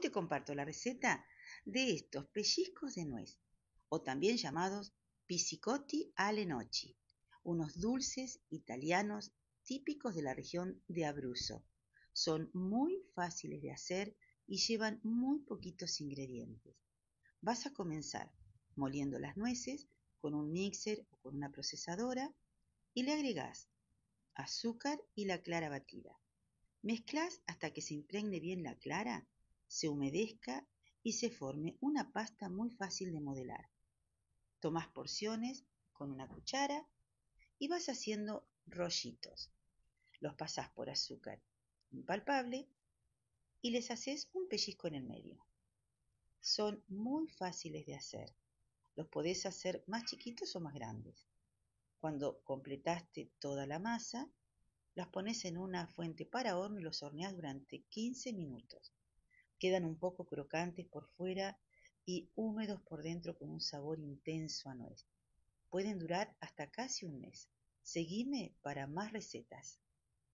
te comparto la receta de estos pellizcos de nuez, o también llamados pizzicotti alle noci, unos dulces italianos típicos de la región de Abruzzo. Son muy fáciles de hacer y llevan muy poquitos ingredientes. Vas a comenzar moliendo las nueces con un mixer o con una procesadora y le agregas azúcar y la clara batida. Mezclas hasta que se impregne bien la clara se humedezca y se forme una pasta muy fácil de modelar. Tomás porciones con una cuchara y vas haciendo rollitos. Los pasas por azúcar impalpable y les haces un pellizco en el medio. Son muy fáciles de hacer. Los podés hacer más chiquitos o más grandes. Cuando completaste toda la masa, las pones en una fuente para horno y los horneas durante 15 minutos quedan un poco crocantes por fuera y húmedos por dentro con un sabor intenso a nuez. Pueden durar hasta casi un mes. Seguime para más recetas.